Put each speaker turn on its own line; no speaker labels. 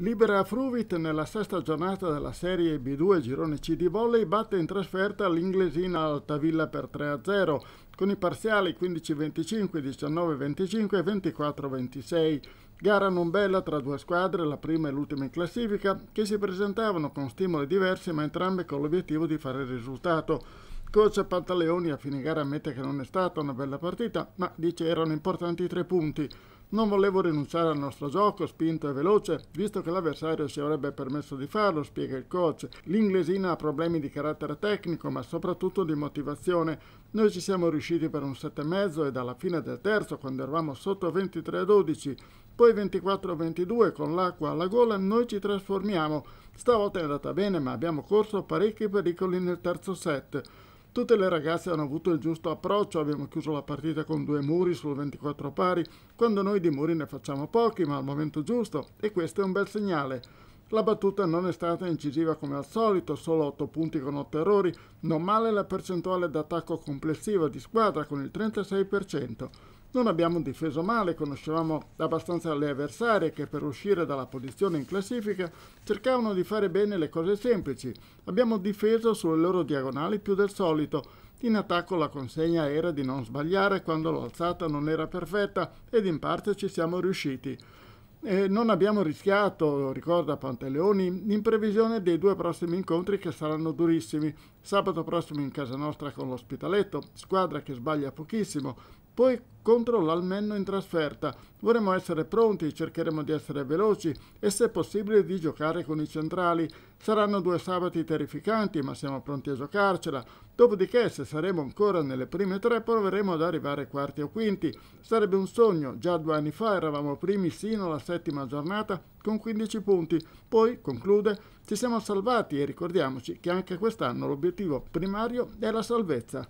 Libera Fruvit nella sesta giornata della Serie B2 Girone C di volley batte in trasferta l'Inglesina Altavilla per 3-0 con i parziali 15-25, 19-25 e 24-26. Gara non bella tra due squadre, la prima e l'ultima in classifica, che si presentavano con stimoli diversi ma entrambe con l'obiettivo di fare il risultato. Coach Pantaleoni a fine gara ammette che non è stata una bella partita, ma dice erano importanti i tre punti. Non volevo rinunciare al nostro gioco spinto e veloce, visto che l'avversario si avrebbe permesso di farlo, spiega il coach. L'inglesina ha problemi di carattere tecnico, ma soprattutto di motivazione. Noi ci siamo riusciti per un 7,5 e dalla fine del terzo, quando eravamo sotto 23-12, a poi 24-22 a con l'acqua alla gola, noi ci trasformiamo. Stavolta è andata bene, ma abbiamo corso parecchi pericoli nel terzo set. Tutte le ragazze hanno avuto il giusto approccio, abbiamo chiuso la partita con due muri sul 24 pari, quando noi di muri ne facciamo pochi, ma al momento giusto, e questo è un bel segnale. La battuta non è stata incisiva come al solito, solo 8 punti con 8 errori, non male la percentuale d'attacco complessiva di squadra con il 36%. Non abbiamo difeso male, conoscevamo abbastanza le avversarie che per uscire dalla posizione in classifica cercavano di fare bene le cose semplici. Abbiamo difeso sulle loro diagonali più del solito. In attacco la consegna era di non sbagliare quando l'alzata non era perfetta ed in parte ci siamo riusciti. E non abbiamo rischiato, ricorda Panteleoni, in previsione dei due prossimi incontri che saranno durissimi. Sabato prossimo in casa nostra con l'Ospitaletto, squadra che sbaglia pochissimo, poi contro l'Almenno in trasferta. Vorremmo essere pronti, cercheremo di essere veloci e se possibile di giocare con i centrali. Saranno due sabati terrificanti, ma siamo pronti a giocarcela. Dopodiché, se saremo ancora nelle prime tre, proveremo ad arrivare quarti o quinti. Sarebbe un sogno, già due anni fa eravamo primi sino alla settima giornata con 15 punti. Poi, conclude, ci siamo salvati e ricordiamoci che anche quest'anno l'obiettivo primario è la salvezza.